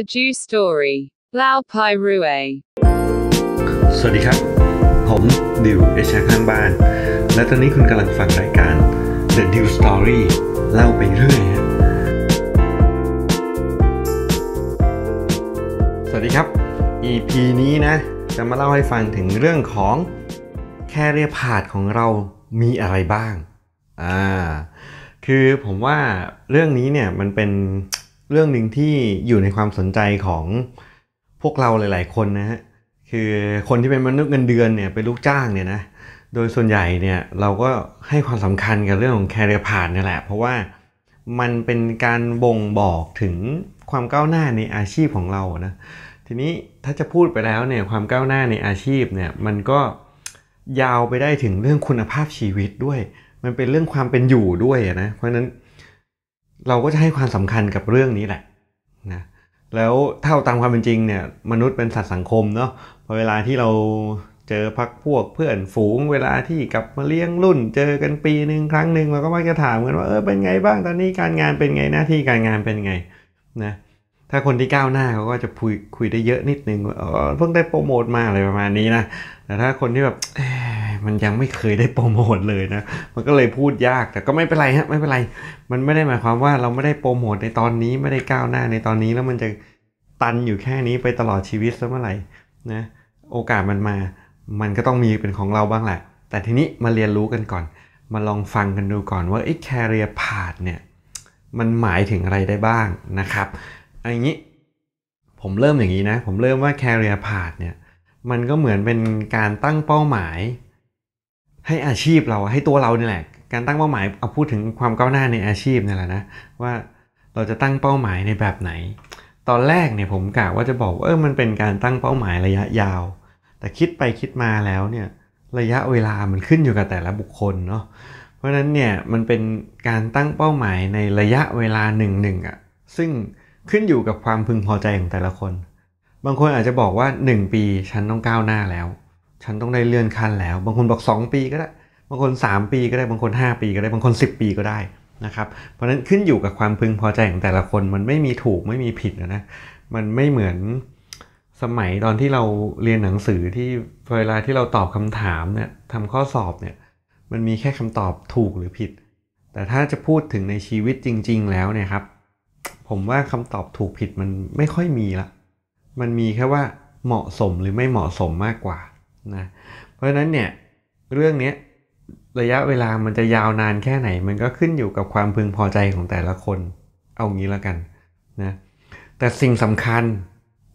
The Jew Story Lao Pai Rue สวัสดีครับ ผม ดิว เอชข้างบ้าน และตอนนี้คุณกำลังฟังรายการ The Dew Story เล่าไปเรื่อยฮะสวัสดีครับ EP นี้นะ จะมาเล่าให้ฟังถึงเรื่องของแคเรียพาดของเรามีอะไรบ้าง อ่า คือผมว่าเรื่องนี้เนี่ย มันเป็นเรื่องหนึ่งที่อยู่ในความสนใจของพวกเราหลาย ๆ คนนะฮะคือคนที่เป็นมนุษย์เงินเดือนเนี่ยเป็นลูกจ้างเนี่ยนะโดยส่วนใหญ่เนี่ยเราก็ให้ความสำคัญกับเรื่องของแคริเอร์พาาเนี่แหละ เพราะว่ามันเป็นการบ่งบอกถึงความก้าวหน้าในอาชีพของเรานะทีนี้ถ้าจะพูดไปแล้วเนี่ยความก้าวหน้าในอาชีพเนี่ยมันก็ยาวไปได้ถึงเรื่องคุณภาพชีวิตด้วย มันเป็นเรื่องความเป็นอยู่ด้วยนะเพราะนั้นเราก็จะให้ความสำคัญกับเรื่องนี้แหละนะ แล้วเท่าตามความเป็นจริงเนี่ยมนุษย์เป็นสัตว์สังคมเนาะ พอเวลาที่เราเจอพักพวกเพื่อน ฝูงเวลาที่กลับมาเลี้ยงรุ่น เจอกันปีหนึ่งครั้งหนึ่งเราก็มักจะถามกันว่าเออเป็นไงบ้างตอนนี้การงานเป็นไงหน้าที่การงานเป็นไงนะ ถ้าคนที่ก้าวหน้าเขาก็จะคุยคุยได้เยอะนิดนึงว่าเออเพิ่งได้โปรโมทมาอะไรประมาณนี้นะ แต่ถ้าคนที่แบบมันยังไม่เคยได้โปรโมทเลยนะ มันก็เลยพูดยากแต่ก็ไม่เป็นไรฮะไม่เป็นไร มันไม่ได้หมายความว่าเราไม่ได้โปรโมทในตอนนี้ไม่ได้ก้าวหน้าในตอนนี้แล้วมันจะตันอยู่แค่นี้ไปตลอดชีวิตซะเมื่อไหร่นะ โอกาสมันมา มันก็ต้องมีเป็นของเราบ้างแหละ แต่ทีนี้มาเรียนรู้กันก่อน มาลองฟังกันดูก่อนว่าไอ้คริเอร์พา h เนี่ย มันหมายถึงอะไรได้บ้างนะครับอย่างนี้ผมเริ่มอย่างนี้นะ ผมเริ่มว่าคริเอร์พา h เนี่ย มันก็เหมือนเป็นการตั้งเป้าหมายให้อาชีพเราให้ตัวเราเนี่ยแหละการตั้งเป้าหมายเอาพูดถึงความก้าวหน้าในอาชีพเนี่ยแหละนะว่าเราจะตั้งเป้าหมายในแบบไหน ตอนแรกเนี่ยผมกะว่าจะบอกว่าเออมันเป็นการตั้งเป้าหมายระยะยาว แต่คิดไปคิดมาแล้วเนี่ยระยะเวลามันขึ้นอยู่กับแต่ละบุคคลเนาะเพราะฉะนั้นเนี่ยมันเป็นการตั้งเป้าหมายในระยะเวลาหนึ่งหนึ่งอ่ะซึ่งขึ้นอยู่กับความพึงพอใจของแต่ละคน บางคนอาจจะบอกว่า 1 ปีฉันต้องก้าวหน้าแล้วฉันต้องได้เลื่อนขั้นแล้ว บางคนบอก 2 ปีก็ได้ บางคน3ปี ก็ได้ บางคน 5 ปี ก็ได้ บางคน 10 ปีก็ได้นะครับ เพราะฉะนั้นขึ้นอยู่กับความพึงพอใจของแต่ละคนมันไม่มีถูกไม่มีผิดนะ มันไม่เหมือนสมัยตอนที่เราเรียนหนังสือที่เวลาที่เราตอบคำถามเนี่ยทำข้อสอบเนี่ย มันมีแค่คำตอบถูกหรือผิด แต่ถ้าจะพูดถึงในชีวิตจริง ๆ แล้วเนี่ยครับ ผมว่าคำตอบถูกผิดมันไม่ค่อยมีละ มันมีแค่ว่าเหมาะสมหรือไม่เหมาะสมมากกว่านะเพราะฉะนั้นเนี่ยเรื่องนี้ระยะเวลามันจะยาวนานแค่ไหน มันก็ขึ้นอยู่กับความพึงพอใจของแต่ละคน เอางี้แล้วกันนะแต่สิ่งสำคัญ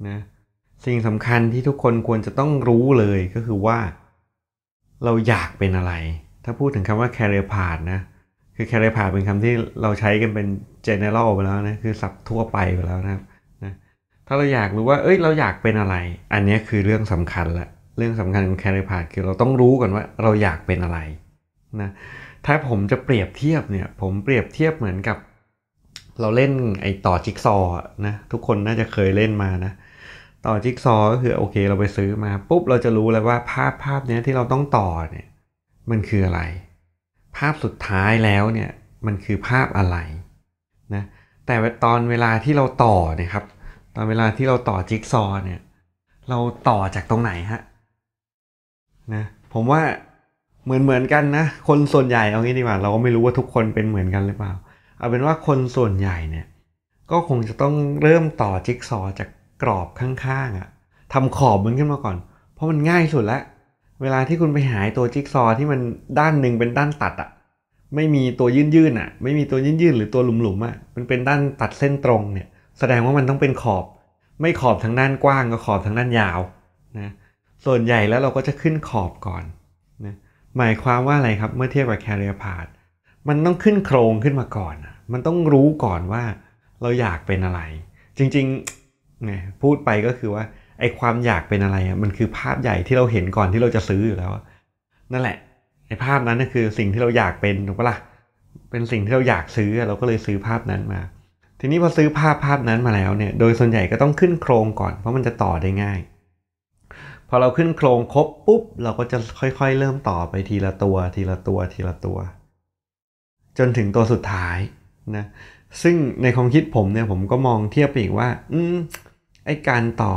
นะสิ่งสำคัญที่ทุกคนควรจะต้องรู้เลยก็คือว่า เราอยากเป็นอะไร ถ้าพูดถึงคำว่าแคริ e อพา t นะคือแคริ e อพา t เป็นคำที่เราใช้กันเป็นเจเนอเรลไปแล้วนะ คือสับทั่วไปไปแล้วนะครับนะถ้าเราอยากรู้ว่า เอ้ย เราอยากเป็นอะไร อันนี้คือเรื่องสำคัญละเรื่องสำคัญของแคริพาดคือเราต้องรู้ก่อนว่าเราอยากเป็นอะไรนะถ้าผมจะเปรียบเทียบเนี่ยผมเปรียบเทียบเหมือนกับ เราเล่นไอ้ต่อจิ๊กซอนะทุกคนน่าจะเคยเล่นมานะต่อจิ๊กซอก็คือโอเคเราไปซื้อมาปุ๊บเราจะรู้เลยวว่าภาพภาพนี้ที่เราต้องต่อเนี่ยมันคืออะไร ภาพสุดท้ายแล้วเนี่ยมันคือภาพอะไรนะแต่ตอนเวลาที่เราต่อเนี่ยครับ ตอนเวลาที่เราต่อจิ๊กซอเนี่ยเราต่อจากตรงไหนฮะนะผมว่าเหมือนเหมือนกันนะ คนส่วนใหญ่เอางี้ดีกว่าเราก็ไม่รู้ ว่าทุกคนเป็นเหมือนกันหรือเปล่า เอาเป็นว่าคนส่วนใหญ่เนี่ยก็คงจะต้องเริ่มต่อจิ๊กซอจากกรอบข้างๆอะ่ะทำขอบมันขึ้นมาก่อน เพราะมันง่ายสุดละเวลาที่คุณไปหายตัวจิ๊กซอที่มันด้านหนึ่งเป็นด้านตัดอะ่ะไม่มีตัวยื่นยื่นอ่ะ ไม่มีตัวยื่นยื่นหรือตัวหลุมหลุมอ่ะมันเป็นด้านตัดเส้นตรงเนี่ย แสดงว่ามันต้องเป็นขอบ ไม่ขอบทางด้านกว้างก็ขอบทางด้านยาวนะส่วนใหญ่แล้วเราก็จะขึ้นขอบก่อนนะหมายความว่าอะไรครับเมื่อเทียบกับค a r e e r path มันต้องขึ้นโครงขึ้นมาก่อน มันต้องรู้ก่อนว่าเราอยากเป็นอะไร จริงๆไงพูดไปก็คือว่าไอความอยากเป็นอะไรมันคือภาพใหญ่ที่เราเห็นก่อนที่เราจะซื้ออยู่แล้ว นั่นแหละไอภาพนั้นก็คือสิ่งที่เราอยากเป็นถูกปะละ่ะเป็นสิ่งที่เราอยากซื้อเราก็เลยซื้อภาพนั้นมา ทีนี้พอซื้อภาพภาพนั้นมาแล้วเนี่ย โดยส่วนใหญ่ก็ต้องขึ้นโครงก่อนเพราะมันจะต่อได้ง่ายพอเราขึ้นโครงครบปุ๊บเราก็จะค่อยๆเริ่มต่อไปทีละตัว ทีละตัวทีละตัว จนถึงตัวสุดท้ายนะซึ่งในความคิดผมเนี่ยผมก็มองเทียบไปอีกว่า อืมไอการต่อ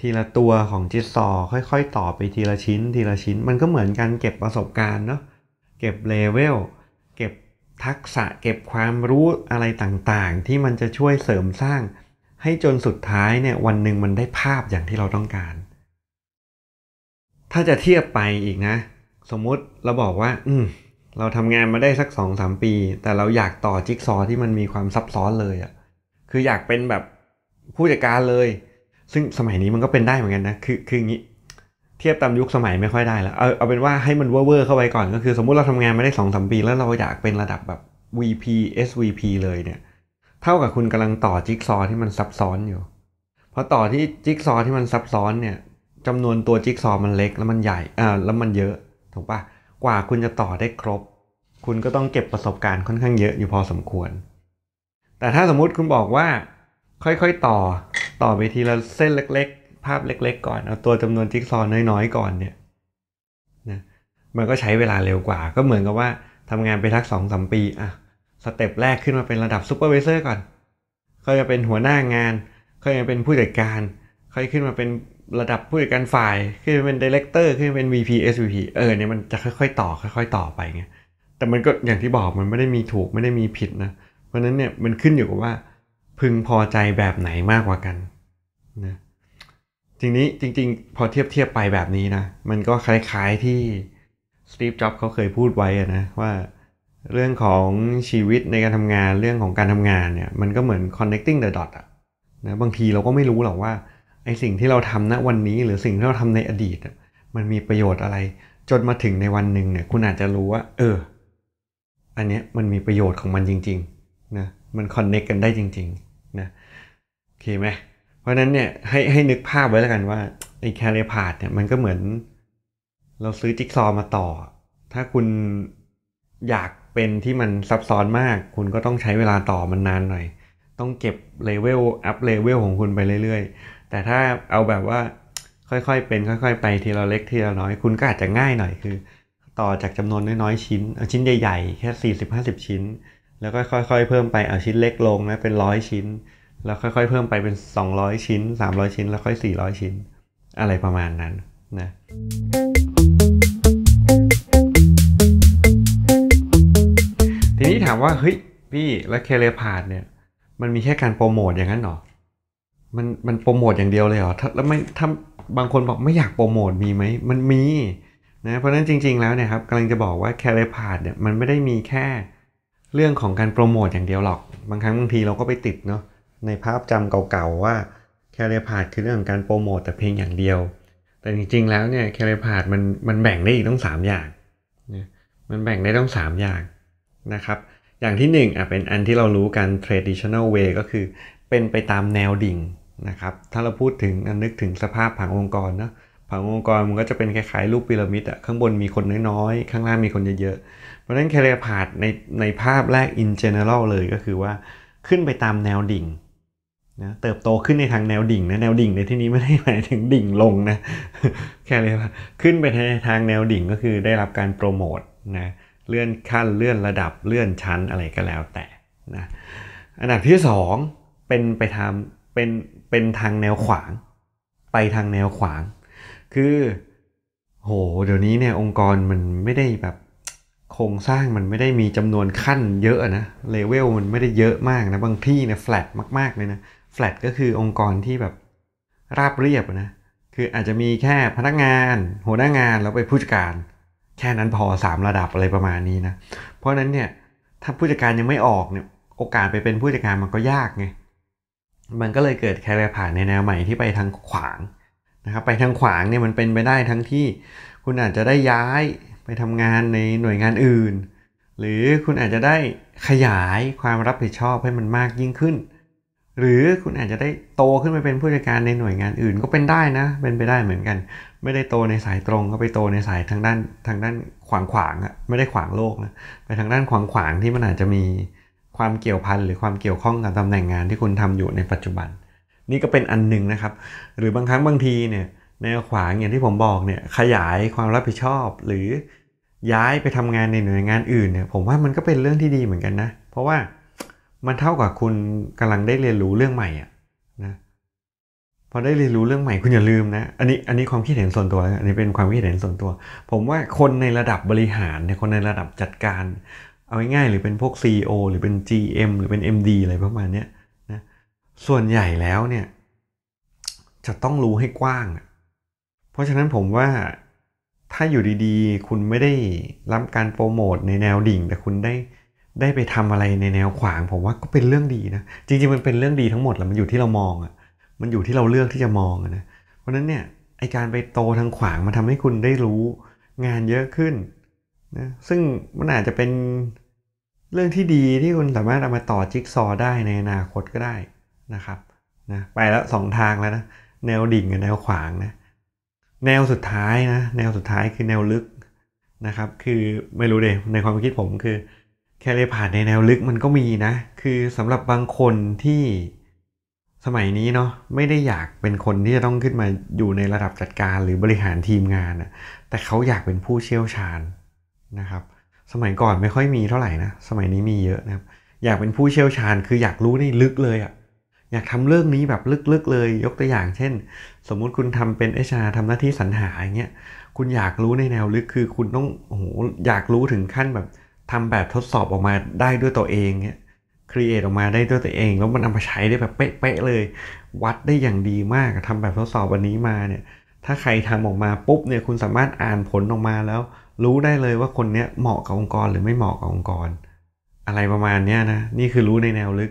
ทีละตัวของจิตสซอค่อย ๆ ต่อไปทีละชิ้น ทีละชิ้น มันก็เหมือนการเก็บประสบการณ์เนาะเก็บเลเวลเก็บทักษะ เก็บความรู้อะไรต่างๆ ที่มันจะช่วยเสริมสร้าง ให้จนสุดท้ายเนี่ยวันหนึ่งมันได้ภาพอย่างที่เราต้องการถ้าจะเทียบไปอีกนะ สมมุติเราบอกว่า อืมเราทำงานมาได้สักสองสามปี แต่เราอยากต่อจิ๊กซอที่มันมีความซับซ้อนเลยอะ่ะคืออยากเป็นแบบผู้จัดการเลย ซึ่งสมัยนี้มันก็เป็นได้เหมือนกันนะ คือคืออย่างนี้ เทียบตามยุคสมัยไม่ค่อยได้แล้วเอาเอาเป็นว่าให้มันเวอร์เข้าไปก่อน ก็คือสมมุติเราทำงานมาได้สองสามปี แล้วเราอยากเป็นระดับแบบ VP SVP เลยเนี่ย เท่ากับคุณกำลังต่อจิ๊กซอ ที่มันซับซ้อนอยู่พอต่อที่จิ๊กซอ ที่มันซับซ้อนเนี่ยจำนวนตัวจิ๊กซอมันเล็กแล้วมันใหญ่ อ่า แล้วมันเยอะ ถูกปะกว่าคุณจะต่อได้ครบ คุณก็ต้องเก็บประสบการณ์ค่อนข้างเยอะอยู่พอสมควร แต่ถ้าสมมุติคุณบอกว่า ค่อยๆต่อ ต่อไปทีละเส้นเล็ก ๆ ภาพเล็กๆก่อน เอาตัวจำนวนจิ๊กซอน้อยๆก่อนเนี่ย นะ มันก็ใช้เวลาเร็วกว่า ก็เหมือนกับว่าทำงานไปทักสองสมปี อ่ะ สเต็ปแรกขึ้นมาเป็นระดับซูเปอร์วิเซอร์ก่อนค่อยจะเป็นหัวหน้างาน ค่อยจะเป็นผู้จัดการ ค่อยขึ้นมาเป็นระดับผู้จัดการฝ่ายขึ้นเป็นดีเลกเตอร์ขึ้นเป็น VP SVP เออเนี่ยมันจะค่อยๆ ต่อค่อยๆ ต่อไปไงแต่มันก็อย่างที่บอกมันไม่ได้มีถูกไม่ได้มีผิดนะ เพราะนั้นเนี่ยมันขึ้นอยู่กับว่า พึงพอใจแบบไหนมากกว่ากันนะทีนี้จริงๆ พอเทียบเทียบไปแบบนี้นะมันก็คล้ายๆที่สตีฟจ็อบเขาเคยพูดไว้นะว่าเรื่องของชีวิตในการทำงานเรื่องของการทำงานเนี่ยมันก็เหมือน connecting the dot อะนะบางทีเราก็ไม่รู้หรอกว่าไอสิ่งที่เราทำณวันนี้หรือสิ่งที่เราทำในอดีตมันมีประโยชน์อะไรจนมาถึงในวันหนึ่งเนี่ยคุณอาจจะรู้ว่า เอออันเนี้ยมันมีประโยชน์ของมันจริงๆนะมันคอนเน็กกันได้จริงๆนะโอเคไหมเพราะนั้นเนี่ยให้ให้นึกภาพไว้แล้วกันว่าไอแคลพาดเนี่ยมันก็เหมือน เราซื้อ จิ๊กซอมาต่อ ถ้าคุณอยากเป็นที่มันซับซ้อนมาก คุณก็ต้องใช้เวลาต่อมันนานหน่อย ต้องเก็บเลเวลอัพเลเวลของคุณไปเรื่อยๆแต่ถ้าเอาแบบว่าค่อยๆเป็นค่อย ๆ ไปทีละเล็กทีละน้อยคุณก็อาจจะง่ายหน่อยคือ ต่อจากจำนวนน้อยๆชิ้นเอาชิ้นใหญ่ๆแค่4สิบชิ้น แล้วก็ค่อยๆเพิ่มไปเอาชิ้นเล็กลงนะเป็นร้อยชิ้น แล้วค่อยๆเพิ่มไปเป็น 200 ชิ้น 300 ชิ้น แล้วค่อย 400 ชิ้นอะไรประมาณนั้นนะทีนี้ถามว่าเฮ้ยพี่แล้วเคเลพาดเนี่ยมันมีแค่การโปรโมทอย่างนั้นหรอมันมันโปรโมทอย่างเดียวเลยเหรอแล้วไม่ ถ้า บางคนบอกไม่อยากโปรโมท มีไหม มันมีนะ เพราะนั้นจริงๆแล้วเนี่ยครับกำลังจะบอกว่า แคลรพาดเนี่ย มันไม่ได้มีแค่เรื่องของการโปรโมทอย่างเดียวหรอก บางครั้งบางทีเราก็ไปติดเนาะ ในภาพจำเก่าๆว่า แคลรพาดคือเรื่องของการโปรโมทแต่เพียงอย่างเดียว แต่จริงๆ แล้วเนี่ย แคลรพาดมันมันแบ่งได้อีกต้อง3อย่างนะมันแบ่งได้ต้อง3อย่างนะครับ อย่างที่ 1อ่ะเป็นอันที่เรารู้กัน traditional way ก็คือ เป็นไปตามแนวดิ่งนะครับถ้าเราพูดถึงนึกถึงสภาพผังองค์กรนะผังองค์กรมันก็จะเป็นคล้ายๆรูปพีระมิดอะข้างบนมีคนน้อยๆ ข้างล่างมีคนเยอะๆ เพราะฉะนั้นแคเรียพาดในในภาพแรก in general เลยก็คือว่า ขึ้นไปตามแนวดิ่งนะเติบโตขึ้นในทางแนวดิ่งนะแนวดิ่ง ในที่นี้ไม่ได้หมายถึงดิ่งลงนะแค่เลยว่าขึ้นไปในทางแนวดิ่งก็คือได้รับการโปรโมตนะเลื่อนขั้นเลื่อนระดับเลื่อนชั้นอะไรก็แล้วแต่นะอันดับที่ 2 เป็นไปทเป็นเป็นทางแนวขวาง ไปทางแนวขวาง คือโหเดี๋ยวนี้เนี่ยองค์กรมันไม่ได้แบบโครงสร้างมันไม่ได้มีจำนวนขั้นเยอะนะเลเวลมันไม่ได้เยอะมากนะบางที่เนี่ยแฟลตมากๆเลยนะแฟลตก็คือองค์กรที่แบบราบเรียบนะคืออาจจะมีแค่พนักงาน หัวหน้างานแล้วไปผู้จัดการ แค่นั้นพอ 3 ระดับอะไรประมาณนี้นะเพราะนั้นเนี่ยถ้าผู้จัดการยังไม่ออกเนี่ยโอกาสไปเป็นผู้จัดการมันก็ยากไงมันก็เลยเกิดแครเรผ่านในแนวใหม่ที่ไปทางขวางนะครับไปทางขวางเนี่ยมันเป็นไปได้ทั้งที่ คุณอาจจะได้ย้ายไปทำงานในหน่วยงานอื่น หรือคุณอาจจะได้ขยายความรับผิดชอบให้มันมากยิ่งขึ้น หรือคุณอาจจะได้โตขึ้นไปเป็นผู้จัดการในหน่วยงานอื่น ก็เป็นได้นะเป็นไปได้เหมือนกัน ไม่ได้โตในสายตรง ก็ไปโตในสายทางด้านทางด้านขวางขวางอะไม่ได้ขวางโลกนะไปทางด้านขวางขวางที่มันอาจจะมีความเกี่ยวพันหรือความเกี่ยวข้องกับตำแหน่งงานที่คุณทำอยู่ในปัจจุบัน นี่ก็เป็นอันหนึ่งนะครับ หรือบางครั้งบางทีเนี่ยในขวางอย่างที่ผมบอกเนี่ยขยายความรับผิดชอบหรือย้ายไปทำงานในหน่วยงานอื่นเนี่ย ผมว่ามันก็เป็นเรื่องที่ดีเหมือนกันนะ เพราะว่ามันเท่ากับคุณกำลังได้เรียนรู้เรื่องใหม่อะนะพอได้เรียนรู้เรื่องใหม่คุณอย่าลืมนะอันนี้อันนี้ความคิดเห็นส่วนตัวอันนี้เป็นความคิดเห็นส่วนตัว ผมว่าคนในระดับบริหารเนี่ยคนในระดับจัดการเอาง่ายๆหรือเป็นพวก CEO หรือเป็น GM หรือเป็น MD อะไรประมาณนี้นะส่วนใหญ่แล้วเนี่ย จะต้องรู้ให้กว้างเพราะฉะนั้นผมว่าถ้าอยู่ดี ๆ คุณไม่ได้รับการโปรโมทในแนวดิ่ง แต่คุณได้ได้ไปทำอะไรในแนวขวาง ผมว่าก็เป็นเรื่องดีนะจริงๆมันเป็นเรื่องดีทั้งหมดแหละมันอยู่ที่เรามองอ่ะ มันอยู่ที่เราเลือกที่จะมองนะเพราะนั้นเนี่ยไอการไปโตทางขวางมันทำให้คุณได้รู้งานเยอะขึ้นนะซึ่งมันอาจจะเป็นเรื่องที่ดีที่คุณสามารถ เอามาต่อจิ๊กซอได้ในอนาคตก็ได้นะครับนะไปแล้วสองทางแล้วนะแนวดิ่ง กับแนวขวางนะแนวสุดท้ายนะ แนวสุดท้ายคือแนวลึกนะครับ คือไม่รู้เลยในความคิดผม คือแค่เลยผ่านในแนวลึกมันก็มีนะ คือสำหรับบางคนที่สมัยนี้เนาะไม่ได้อยากเป็นคนที่จะต้องขึ้นมาอยู่ในระดับจัดการหรือบริหารทีมงานนะแต่เขาอยากเป็นผู้เชี่ยวชาญนะครับสมัยก่อนไม่ค่อยมีเท่าไหร่นะสมัยนี้มีเยอะนะครับอยากเป็นผู้เชี่ยวชาญคืออยากรู้ในลึกเลยอะ่ะอยากทำเรื่องนี้แบบลึกๆเลย ยกตัวอย่างเช่น สมมุติคุณทำเป็นเอชาทำหน้าที่สรรหาอย่างเงี้ยคุณอยากรู้ในแนวลึกคือคุณต้องโอ้โหอยากรู้ถึงขั้นแบบทำแบบทดสอบออกมาได้ด้วยตัวเองเงี้ยครีเอทออกมาได้ด้วยตัวเองแล้วมันนามาใช้ได้แบบเป๊ะๆเลย วัดได้อย่างดีมากทำแบบทดสอบวันนี้มาเนี่ยถ้าใครทำออกมาปุ๊บเนี่ยคุณสามารถอ่านผลออกมาแล้วรู้ได้เลยว่าคนเนี้ยเหมาะกับองค์กร หรือไม่เหมาะกับองค์กร อะไรประมาณเนี้ยนะ นี่คือรู้ในแนวลึก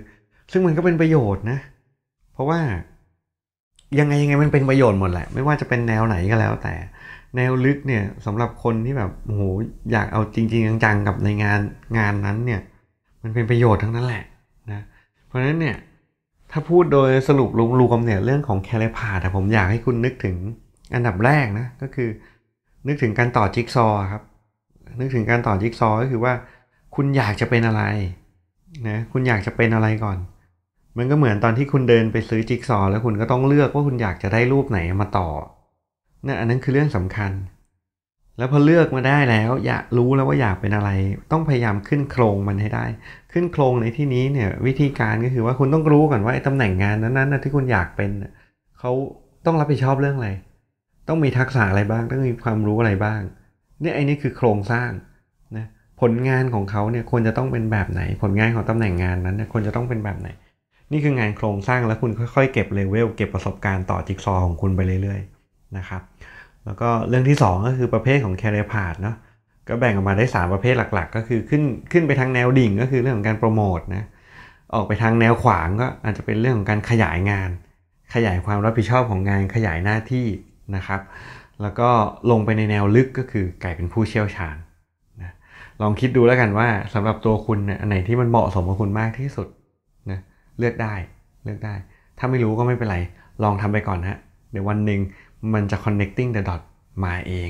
ซึ่งมันก็เป็นประโยชน์นะ เพราะว่ายังไง ยังไงมันเป็นประโยชน์หมดแหละ ไม่ว่าจะเป็นแนวไหนก็แล้ว แต่ แนวลึกเนี่ยสำหรับคนที่แบบโหอยากเอาจริงๆจังๆกับในงานงานนั้น เนี่ย มันเป็นประโยชน์ทั้งนั้นแหละนะเพราะฉะนั้นเนี่ย ถ้าพูดโดยสรุปรวมๆเนี่ยเรื่องของแคลพาแต่ผมอยากให้คุณนึกถึง อันดับแรกนะ ก็คือนึกถึงการต่อจิ๊กซอครับ นึกถึงการต่อจิ๊กซอก็คือว่าคุณอยากจะเป็นอะไรนะคุณอยากจะเป็นอะไรก่อนมันก็เหมือนตอนที่คุณเดินไปซื้อจิ๊กซอ แล้วคุณก็ต้องเลือกว่าคุณอยากจะได้รูปไหนมาต่อนะอันนั้นคือเรื่องสำคัญ แล้วพอเลือกมาได้แล้ว อยากรู้แล้วว่าอยากเป็นอะไร ต้องพยายามขึ้นโครงมันให้ได้ ขึ้นโครงในที่นี้เนี่ยวิธีการก็คือว่าคุณต้องรู้ก่อนว่าไอ้ตำแหน่งงานนั้นๆที่คุณอยากเป็นเขาต้องรับผิดชอบเรื่องอะไรต้องมีทักษะอะไรบ้าง ต้องมีความรู้อะไรบ้าง เนี่ยไอ้นี่คือโครงสร้างนะ ผลงานของเขาเนี่ยควรจะต้องเป็นแบบไหน ผลงานของตำแหน่งงานนั้นเนี่ยควรจะต้องเป็นแบบไหน นี่คืองานโครงสร้างแล้วคุณค่อยๆเก็บเลเวลเก็บประสบการณ์ต่อจิ๊กซอของคุณไปเรื่อยๆนะครับ แล้วก็เรื่องที่ 2 ก็คือประเภทของแคริเอร์พาดเนาะ ก็แบ่งออกมาได้ 3 ประเภทหลักๆ ก็คือขึ้นขึ้นไปทางแนวดิ่ง ก็คือเรื่องของการโปรโมทนะ ออกไปทางแนวขวางก็ อาจจะเป็นเรื่องของการขยายงาน ขยายความรับผิดชอบของงาน ขยายหน้าที่นะครับแล้วก็ลงไปในแนวลึกก็คือกลายเป็นผู้เชี่ยวชาญนะลองคิดดูแล้วกันว่าสำหรับตัวคุณเนี่ยอันไหนที่มันเหมาะสมกับคุณมากที่สุดนะเลือกได้ เลือกได้ ถ้าไม่รู้ก็ไม่เป็นไร ลองทำไปก่อนฮนะเดี๋ยววันหนึ่งมันจะ connecting the dot มาเอง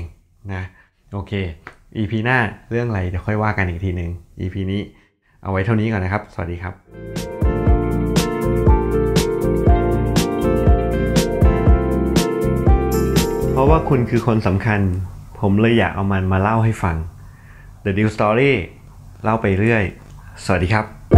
นะโอเค EP หน้าเรื่องอะไรเดี๋ยวค่อยว่ากันอีกทีหนึ่ง EP นี้เอาไว้เท่านี้ก่อนนะครับ สวัสดีครับราะว่าคุณคือคนสำคัญ ผมเลยอยากเอามันมาเล่าให้ฟัง The New Story เล่าไปเรื่อย สวัสดีครับ